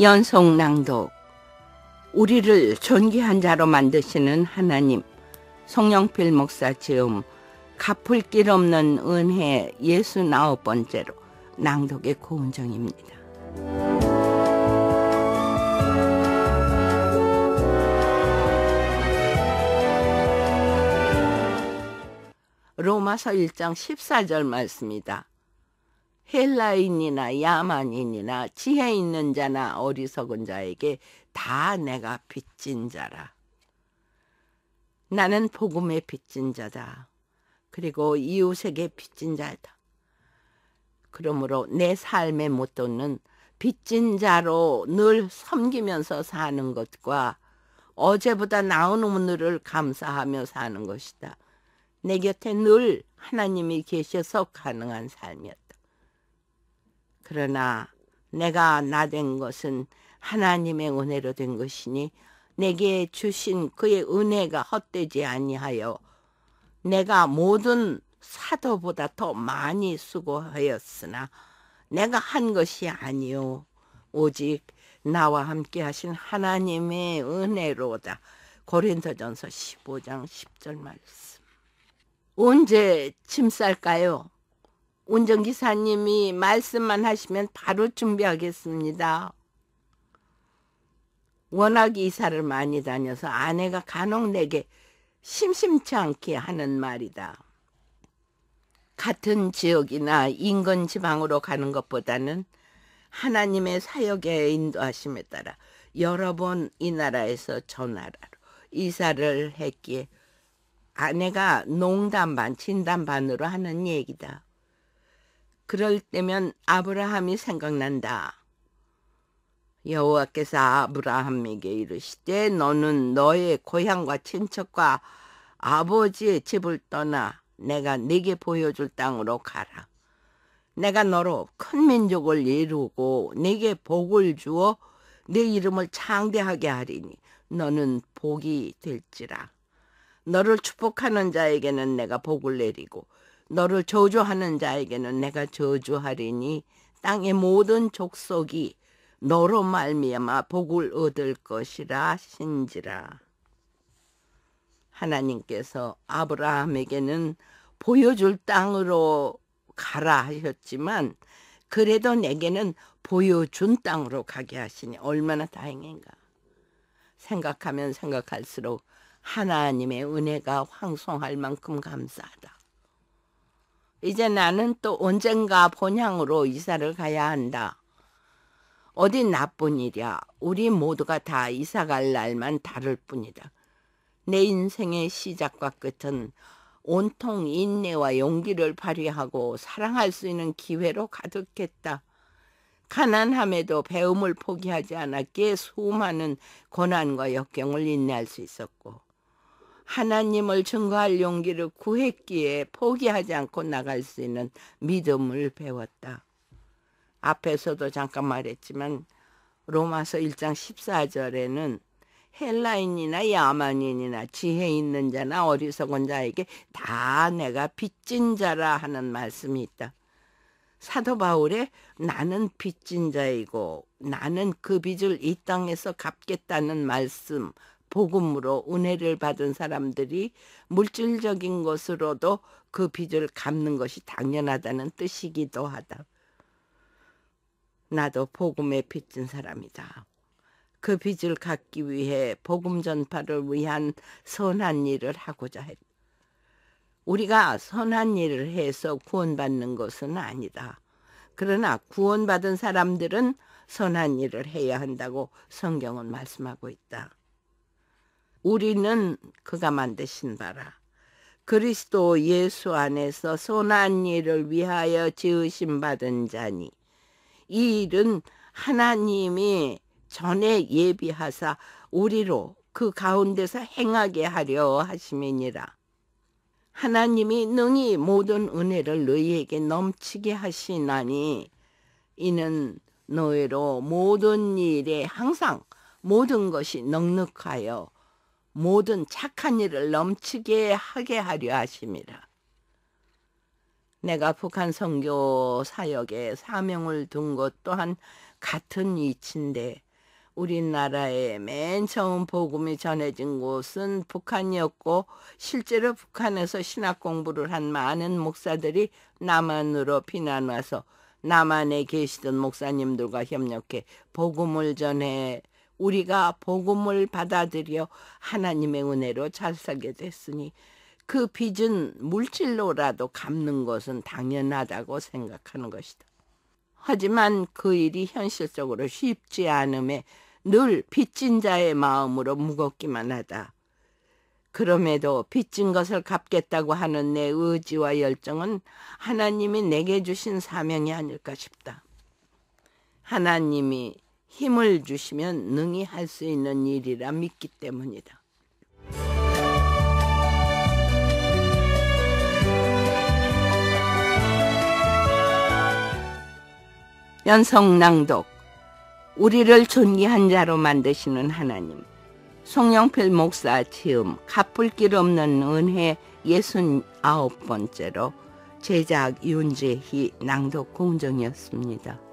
연속 낭독 우리를 존귀한 자로 만드시는 하나님 송영필 목사 지음 갚을 길 없는 은혜 예수 아홉 번째로 낭독의 고은정입니다. 로마서 1장 14절 말씀입니다 헬라인이나 야만인이나 지혜 있는 자나 어리석은 자에게 다 내가 빚진 자라. 나는 복음의 빚진 자다. 그리고 이웃에게 빚진 자다. 그러므로 내 삶의 모토는 빚진 자로 늘 섬기면서 사는 것과 어제보다 나은 오늘을 감사하며 사는 것이다. 내 곁에 늘 하나님이 계셔서 가능한 삶이었다. 그러나 내가 나된 것은 하나님의 은혜로 된 것이니 내게 주신 그의 은혜가 헛되지 아니하여 내가 모든 사도보다 더 많이 수고하였으나 내가 한 것이 아니요 오직 나와 함께 하신 하나님의 은혜로다. 고린도전서 15장 10절 말씀. 언제 짐 쌀까요? 운전기사님이 말씀만 하시면 바로 준비하겠습니다. 워낙 이사를 많이 다녀서 아내가 간혹 내게 심심치 않게 하는 말이다. 같은 지역이나 인근 지방으로 가는 것보다는 하나님의 사역에 인도하심에 따라 여러 번 이 나라에서 저 나라로 이사를 했기에 아내가 농담 반, 진담 반으로 하는 얘기다. 그럴 때면 아브라함이 생각난다. 여호와께서 아브라함에게 이르시되 너는 너의 고향과 친척과 아버지의 집을 떠나 내가 네게 보여줄 땅으로 가라. 내가 너로 큰 민족을 이루고 네게 복을 주어 네 이름을 창대하게 하리니 너는 복이 될지라. 너를 축복하는 자에게는 내가 복을 내리고 너를 저주하는 자에게는 내가 저주하리니 땅의 모든 족속이 너로 말미암아 복을 얻을 것이라 신지라. 하나님께서 아브라함에게는 보여줄 땅으로 가라 하셨지만 그래도 내게는 보여준 땅으로 가게 하시니 얼마나 다행인가. 생각하면 생각할수록 하나님의 은혜가 황송할 만큼 감사하다. 이제 나는 또 언젠가 본향으로 이사를 가야 한다. 어디 나쁜 일이야. 우리 모두가 다 이사갈 날만 다를 뿐이다. 내 인생의 시작과 끝은 온통 인내와 용기를 발휘하고 사랑할 수 있는 기회로 가득했다. 가난함에도 배움을 포기하지 않았기에 수많은 고난과 역경을 인내할 수 있었고 하나님을 증거할 용기를 구했기에 포기하지 않고 나갈 수 있는 믿음을 배웠다. 앞에서도 잠깐 말했지만 로마서 1장 14절에는 헬라인이나 야만인이나 지혜 있는 자나 어리석은 자에게 다 내가 빚진 자라 하는 말씀이 있다. 사도 바울의 나는 빚진 자이고 나는 그 빚을 이 땅에서 갚겠다는 말씀 복음으로 은혜를 받은 사람들이 물질적인 것으로도 그 빚을 갚는 것이 당연하다는 뜻이기도 하다. 나도 복음에 빚진 사람이다. 그 빚을 갚기 위해 복음 전파를 위한 선한 일을 하고자 했다. 우리가 선한 일을 해서 구원받는 것은 아니다. 그러나 구원받은 사람들은 선한 일을 해야 한다고 성경은 말씀하고 있다. 우리는 그가 만드신 바라. 그리스도 예수 안에서 선한 일을 위하여 지으신 받은 자니 이 일은 하나님이 전에 예비하사 우리로 그 가운데서 행하게 하려 하심이니라. 하나님이 능히 모든 은혜를 너희에게 넘치게 하시나니 이는 너희로 모든 일에 항상 모든 것이 넉넉하여 모든 착한 일을 넘치게 하게 하려 하심이라. 내가 북한 선교 사역에 사명을 둔것 또한 같은 이치인데 우리나라에 맨 처음 복음이 전해진 곳은 북한이었고 실제로 북한에서 신학 공부를 한 많은 목사들이 남한으로 피난 와서 남한에 계시던 목사님들과 협력해 복음을 전해 우리가 복음을 받아들여 하나님의 은혜로 잘 살게 됐으니 그 빚은 물질로라도 갚는 것은 당연하다고 생각하는 것이다. 하지만 그 일이 현실적으로 쉽지 않음에 늘 빚진 자의 마음으로 무겁기만 하다. 그럼에도 빚진 것을 갚겠다고 하는 내 의지와 열정은 하나님이 내게 주신 사명이 아닐까 싶다. 하나님이 힘을 주시면 능히 할 수 있는 일이라 믿기 때문이다. 연성 낭독 우리를 존귀한 자로 만드시는 하나님 송영필 목사 지음 갚을 길 없는 은혜 예순 아홉 번째로 제작 윤재희 낭독 공정이었습니다.